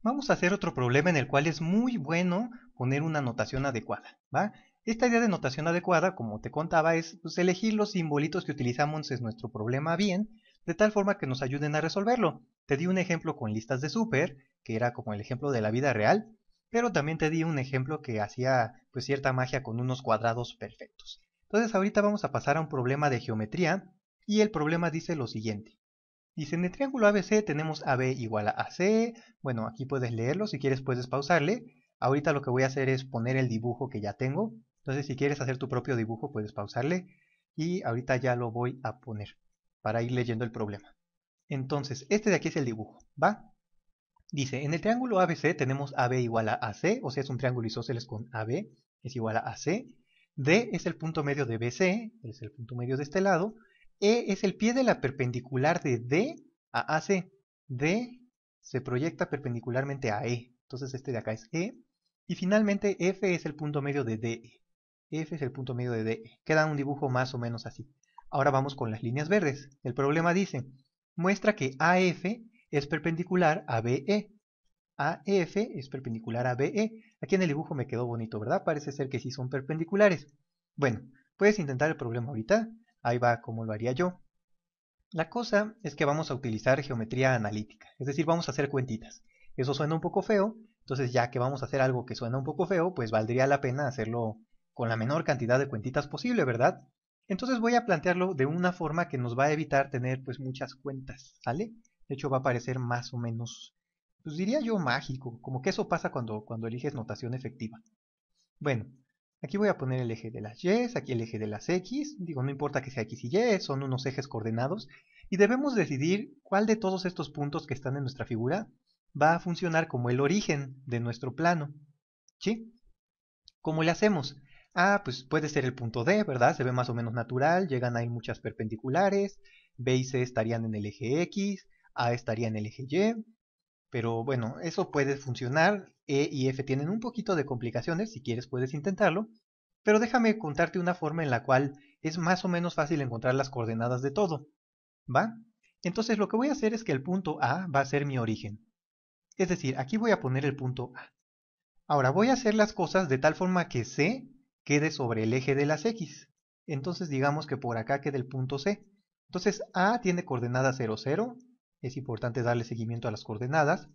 Vamos a hacer otro problema en el cual es muy bueno poner una notación adecuada, ¿va? Esta idea de notación adecuada, como te contaba, es pues, elegir los simbolitos que utilizamos en nuestro problema bien, de tal forma que nos ayuden a resolverlo. Te di un ejemplo con listas de super, que era como el ejemplo de la vida real, pero también te di un ejemplo que hacía pues cierta magia con unos cuadrados perfectos. Entonces ahorita vamos a pasar a un problema de geometría y el problema dice lo siguiente. Dice, en el triángulo ABC tenemos AB igual a AC. Bueno, aquí puedes leerlo, si quieres puedes pausarle. Ahorita lo que voy a hacer es poner el dibujo que ya tengo. Entonces, si quieres hacer tu propio dibujo, puedes pausarle. Y ahorita ya lo voy a poner para ir leyendo el problema. Entonces, este de aquí es el dibujo, ¿va? Dice, en el triángulo ABC tenemos AB igual a AC, o sea, es un triángulo isósceles con AB, es igual a AC. D es el punto medio de BC, es el punto medio de este lado. E es el pie de la perpendicular de D a AC. D se proyecta perpendicularmente a E. Entonces este de acá es E. Y finalmente F es el punto medio de DE. F es el punto medio de DE. Queda un dibujo más o menos así. Ahora vamos con las líneas verdes. El problema dice, muestra que AF es perpendicular a BE. AF es perpendicular a BE. Aquí en el dibujo me quedó bonito, ¿verdad? Parece ser que sí son perpendiculares. Bueno, puedes intentar el problema ahorita. Ahí va como lo haría yo. La cosa es que vamos a utilizar geometría analítica, es decir, vamos a hacer cuentitas. Eso suena un poco feo, entonces ya que vamos a hacer algo que suena un poco feo, pues valdría la pena hacerlo con la menor cantidad de cuentitas posible, ¿verdad? Entonces voy a plantearlo de una forma que nos va a evitar tener pues muchas cuentas, ¿sale? De hecho va a parecer más o menos, pues diría yo mágico, como que eso pasa cuando, cuando eliges notación efectiva. Bueno, Aquí voy a poner el eje de las Y, aquí el eje de las X, digo, no importa que sea X y Y, son unos ejes coordenados, y debemos decidir cuál de todos estos puntos que están en nuestra figura va a funcionar como el origen de nuestro plano. ¿Sí? ¿Cómo le hacemos? Ah, pues puede ser el punto D, ¿verdad? Se ve más o menos natural, llegan ahí muchas perpendiculares, B y C estarían en el eje X, A estaría en el eje Y, pero bueno, eso puede funcionar. E y F tienen un poquito de complicaciones, si quieres puedes intentarlo. Pero déjame contarte una forma en la cual es más o menos fácil encontrar las coordenadas de todo. ¿Va? Entonces lo que voy a hacer es que el punto A va a ser mi origen. Es decir, aquí voy a poner el punto A. Ahora voy a hacer las cosas de tal forma que C quede sobre el eje de las X. Entonces digamos que por acá quede el punto C. Entonces A tiene coordenada 0, 0, es importante darle seguimiento a las coordenadas.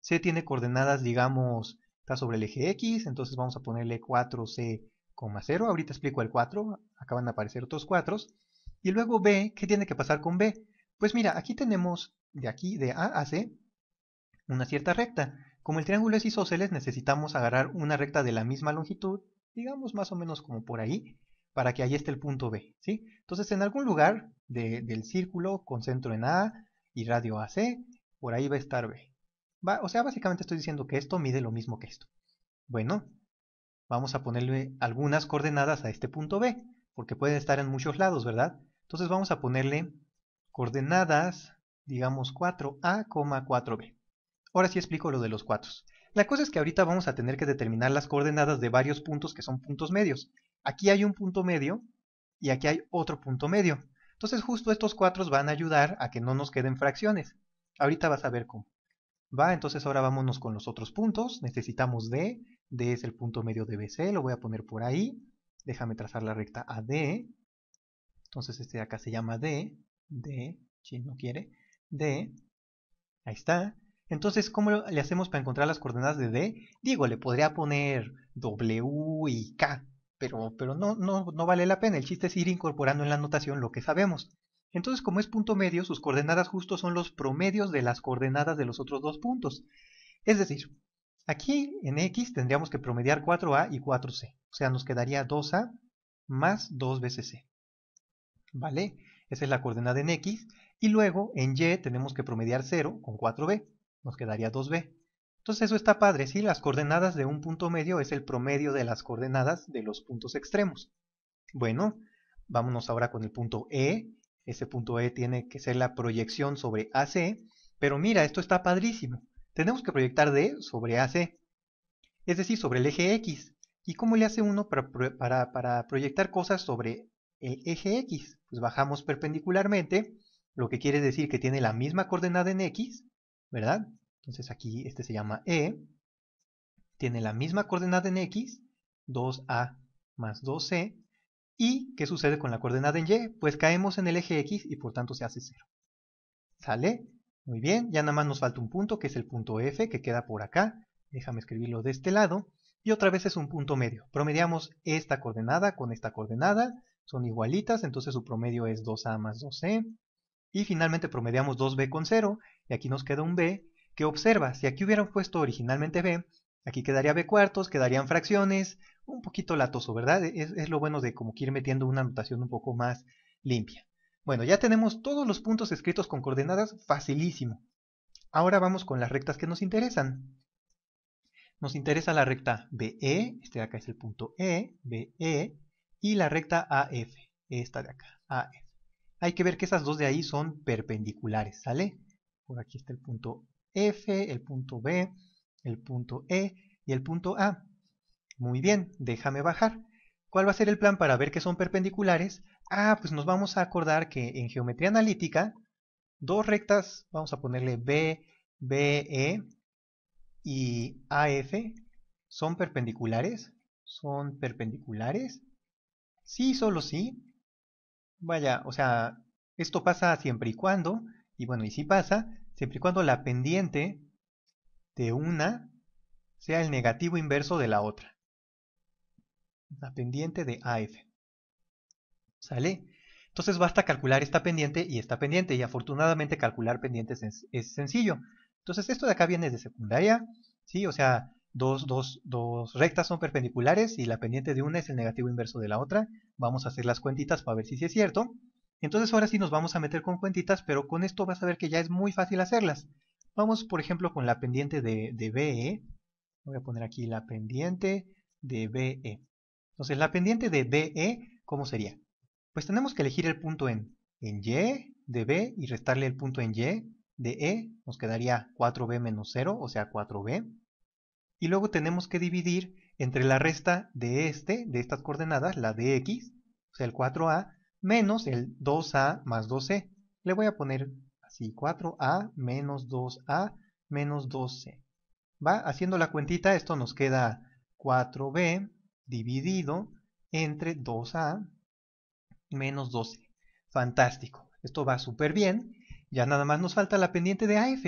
C tiene coordenadas, digamos, está sobre el eje X, entonces vamos a ponerle 4C,0. Ahorita explico el 4, acaban de aparecer otros 4. Y luego B, ¿qué tiene que pasar con B? Pues mira, aquí tenemos de aquí, de A a C, una cierta recta. Como el triángulo es isósceles, necesitamos agarrar una recta de la misma longitud, digamos más o menos como por ahí, para que ahí esté el punto B. ¿sí? Entonces, en algún lugar del círculo, con centro en A, y radio AC, por ahí va a estar B. o sea, básicamente estoy diciendo que esto mide lo mismo que esto. Bueno, vamos a ponerle algunas coordenadas a este punto B, porque puede estar en muchos lados, ¿verdad? Entonces vamos a ponerle coordenadas, digamos 4A, 4B. Ahora sí explico lo de los 4. La cosa es que ahorita vamos a tener que determinar las coordenadas de varios puntos que son puntos medios. Aquí hay un punto medio y aquí hay otro punto medio. Entonces justo estos cuatro van a ayudar a que no nos queden fracciones. Ahorita vas a ver cómo. Va, entonces ahora vámonos con los otros puntos. Necesitamos D. D es el punto medio de BC, lo voy a poner por ahí. Déjame trazar la recta AD. Entonces este de acá se llama D. D, si no quiere. D. Ahí está. Entonces, ¿cómo le hacemos para encontrar las coordenadas de D? Digo, le podría poner W y K, pero, no, no, vale la pena. El chiste es ir incorporando en la notación lo que sabemos. Entonces, como es punto medio, sus coordenadas justos son los promedios de las coordenadas de los otros dos puntos. Es decir, aquí en X tendríamos que promediar 4A y 4C. O sea, nos quedaría 2A más 2 veces C. ¿Vale? Esa es la coordenada en X. Y luego en Y tenemos que promediar 0 con 4B. Nos quedaría 2B. Entonces eso está padre, ¿sí? Las coordenadas de un punto medio es el promedio de las coordenadas de los puntos extremos. Bueno, vámonos ahora con el punto E. Ese punto E tiene que ser la proyección sobre AC. Pero mira, esto está padrísimo. Tenemos que proyectar D sobre AC, es decir, sobre el eje X. ¿Y cómo le hace uno para, para proyectar cosas sobre el eje X? Pues bajamos perpendicularmente, lo que quiere decir que tiene la misma coordenada en X, ¿verdad? Entonces aquí este se llama E, tiene la misma coordenada en X, 2A más 2C, e, ¿y qué sucede con la coordenada en Y? Pues caemos en el eje X y por tanto se hace 0. ¿Sale? Muy bien, ya nada más nos falta un punto, que es el punto F, que queda por acá. Déjame escribirlo de este lado. Y otra vez es un punto medio. Promediamos esta coordenada con esta coordenada. Son igualitas, entonces su promedio es 2A más 2C. E. Y finalmente promediamos 2B con 0. Y aquí nos queda un B que observa, si aquí hubieran puesto originalmente b, aquí quedaría b cuartos, quedarían fracciones, un poquito latoso, ¿verdad? E-, es, es, lo bueno de como que ir metiendo una notación un poco más limpia. Bueno, ya tenemos todos los puntos escritos con coordenadas, facilísimo. Ahora vamos con las rectas que nos interesan. Nos interesa la recta BE, este de acá es el punto E, BE, y la recta AF, esta de acá, AF. Hay que ver que esas dos de ahí son perpendiculares, ¿sale? Por aquí está el punto F, el punto B, el punto E y el punto A. Muy bien, déjame bajar. ¿Cuál va a ser el plan para ver que son perpendiculares? Ah, pues nos vamos a acordar que en geometría analítica, dos rectas, vamos a ponerle B, B, E, y AF, son perpendiculares. Son perpendiculares. Sí, solo sí. Vaya, o sea, esto pasa siempre y cuando, y bueno, y si pasa, siempre y cuando la pendiente de una sea el negativo inverso de la otra. La pendiente de AF. ¿Sale? Entonces basta calcular esta pendiente y esta pendiente, y afortunadamente calcular pendientes es, sencillo. Entonces esto de acá viene de secundaria, ¿sí? O sea, dos, dos, dos rectas son perpendiculares y la pendiente de una es el negativo inverso de la otra. Vamos a hacer las cuentitas para ver si es cierto. Entonces ahora sí nos vamos a meter con cuentitas, pero con esto vas a ver que ya es muy fácil hacerlas. Vamos por ejemplo con la pendiente de, de BE. Voy a poner aquí la pendiente de BE. Entonces la pendiente de BE, ¿cómo sería? Pues tenemos que elegir el punto en, en Y de B y restarle el punto en Y de E, nos quedaría 4B menos 0, o sea 4B. Y luego tenemos que dividir entre la resta de este, de estas coordenadas, la de X, o sea el 4A, menos el 2a más 2c. E. Le voy a poner así, 4a menos 2a menos 2 e. ¿Va? Haciendo la cuentita, esto nos queda 4b dividido entre 2a menos 12. E. Fantástico. Esto va súper bien. Ya nada más nos falta la pendiente de AF,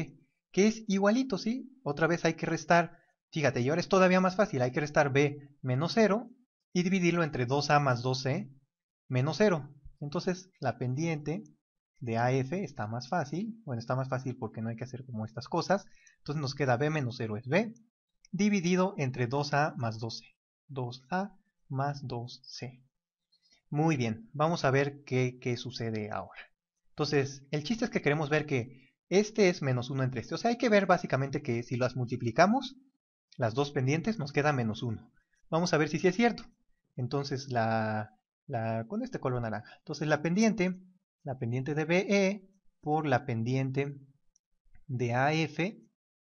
que es igualito, ¿sí? Otra vez hay que restar, fíjate, y ahora es todavía más fácil, hay que restar b menos 0 y dividirlo entre 2a más 2 menos 0. Entonces la pendiente de AF está más fácil, bueno está más fácil porque no hay que hacer como estas cosas, entonces nos queda B menos 0 es B, dividido entre 2A más 2C, 2A más 2C. Muy bien, vamos a ver qué, qué sucede ahora. Entonces, el chiste es que queremos ver que este es menos 1 entre este, o sea, hay que ver básicamente que si las multiplicamos, las dos pendientes, nos queda menos 1. Vamos a ver si sí es cierto. Entonces, la la, con este color naranja. Entonces la pendiente, la pendiente de BE por la pendiente de AF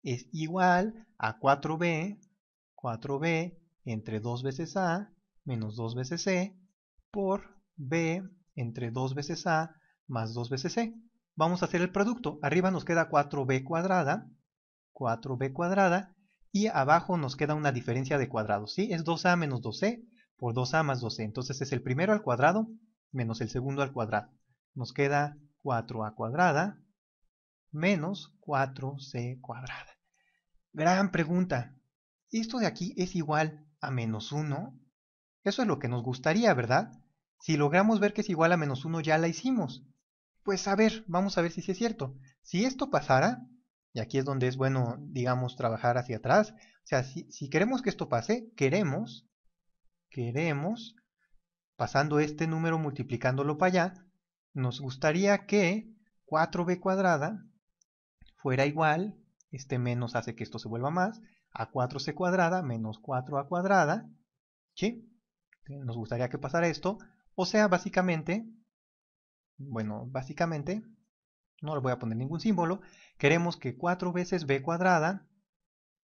es igual a 4B, 4B entre 2 veces A menos 2 veces C por B entre 2 veces A más 2 veces C. Vamos a hacer el producto. Arriba nos queda 4B cuadrada, 4B cuadrada, y abajo nos queda una diferencia de cuadrados, ¿sí? Es 2A menos 2C, por 2a más 2c. E. Entonces es el primero al cuadrado menos el segundo al cuadrado. Nos queda 4a cuadrada menos 4c cuadrada. Gran pregunta. ¿Esto de aquí es igual a menos 1? Eso es lo que nos gustaría, ¿verdad? Si logramos ver que es igual a menos 1 ya la hicimos. Pues a ver, vamos a ver si es cierto. Si esto pasara, y aquí es donde es bueno, digamos, trabajar hacia atrás, o sea, si, si queremos que esto pase, queremos queremos, pasando este número multiplicándolo para allá, nos gustaría que 4b cuadrada fuera igual, este menos hace que esto se vuelva más, a 4c cuadrada menos 4a cuadrada, ¿sí? Nos gustaría que pasara esto, o sea, básicamente, bueno, básicamente, no le voy a poner ningún símbolo, queremos que 4 veces b cuadrada,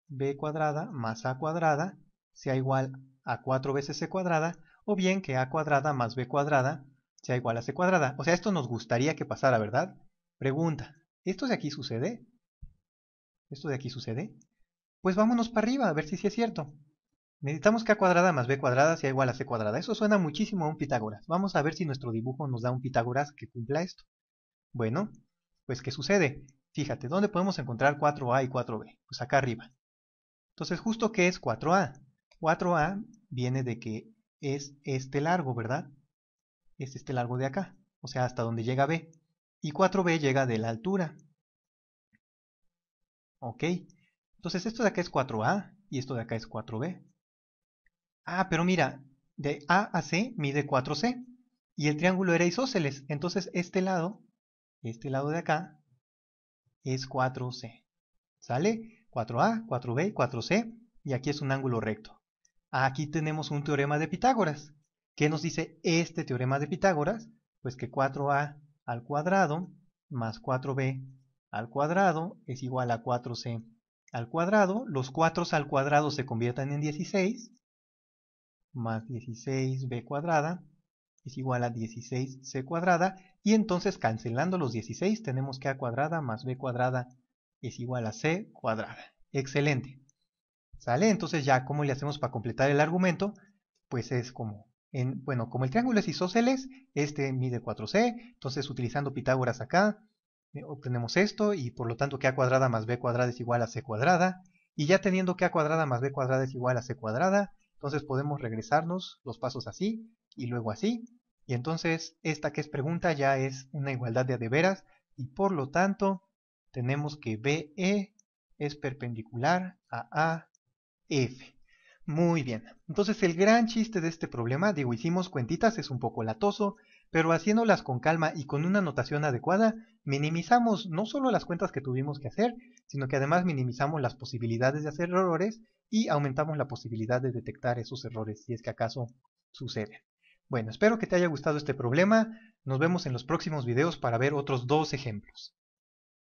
b cuadrada más a cuadrada sea igual a 4 veces c cuadrada, o bien que a cuadrada más b cuadrada sea igual a c cuadrada. O sea, esto nos gustaría que pasara, ¿verdad? Pregunta, ¿esto de aquí sucede? ¿Esto de aquí sucede? Pues vámonos para arriba, a ver si sí es cierto. Necesitamos que a cuadrada más b cuadrada sea igual a c cuadrada. Eso suena muchísimo a un Pitágoras. Vamos a ver si nuestro dibujo nos da un Pitágoras que cumpla esto. Bueno, pues ¿qué sucede? Fíjate, ¿dónde podemos encontrar 4a y 4b? Pues acá arriba. Entonces, ¿justo qué es 4a? 4A viene de que es este largo, ¿verdad? Es este largo de acá, o sea, hasta donde llega B. Y 4B llega de la altura. Ok, entonces esto de acá es 4A y esto de acá es 4B. Ah, pero mira, de A a C mide 4C y el triángulo era isósceles, entonces este lado, este lado de acá, es 4C. ¿Sale? 4A, 4B, 4C y aquí es un ángulo recto aquí tenemos un teorema de Pitágoras. ¿Qué nos dice este teorema de Pitágoras? Pues que 4a al cuadrado más 4b al cuadrado es igual a 4c al cuadrado. Los 4 al cuadrado se convierten en 16 más 16b cuadrada es igual a 16c cuadrada y entonces cancelando los 16 tenemos que a cuadrada más b cuadrada es igual a c cuadrada. Excelente. ¿Sale? Entonces ya, ¿cómo le hacemos para completar el argumento? Pues es como, en, bueno, como el triángulo es isósceles, este mide 4c, entonces utilizando Pitágoras acá, eh, obtenemos esto y por lo tanto que a cuadrada más b cuadrada es igual a c cuadrada y ya teniendo que a cuadrada más b cuadrada es igual a c cuadrada entonces podemos regresarnos los pasos así y luego así y entonces esta que es pregunta ya es una igualdad de veras y por lo tanto tenemos que BE es perpendicular a A F. Muy bien. Entonces el gran chiste de este problema, digo, hicimos cuentitas, es un poco latoso, pero haciéndolas con calma y con una notación adecuada, minimizamos no solo las cuentas que tuvimos que hacer, sino que además minimizamos las posibilidades de hacer errores y aumentamos la posibilidad de detectar esos errores si es que acaso suceden. Bueno, espero que te haya gustado este problema. Nos vemos en los próximos videos para ver otros dos ejemplos.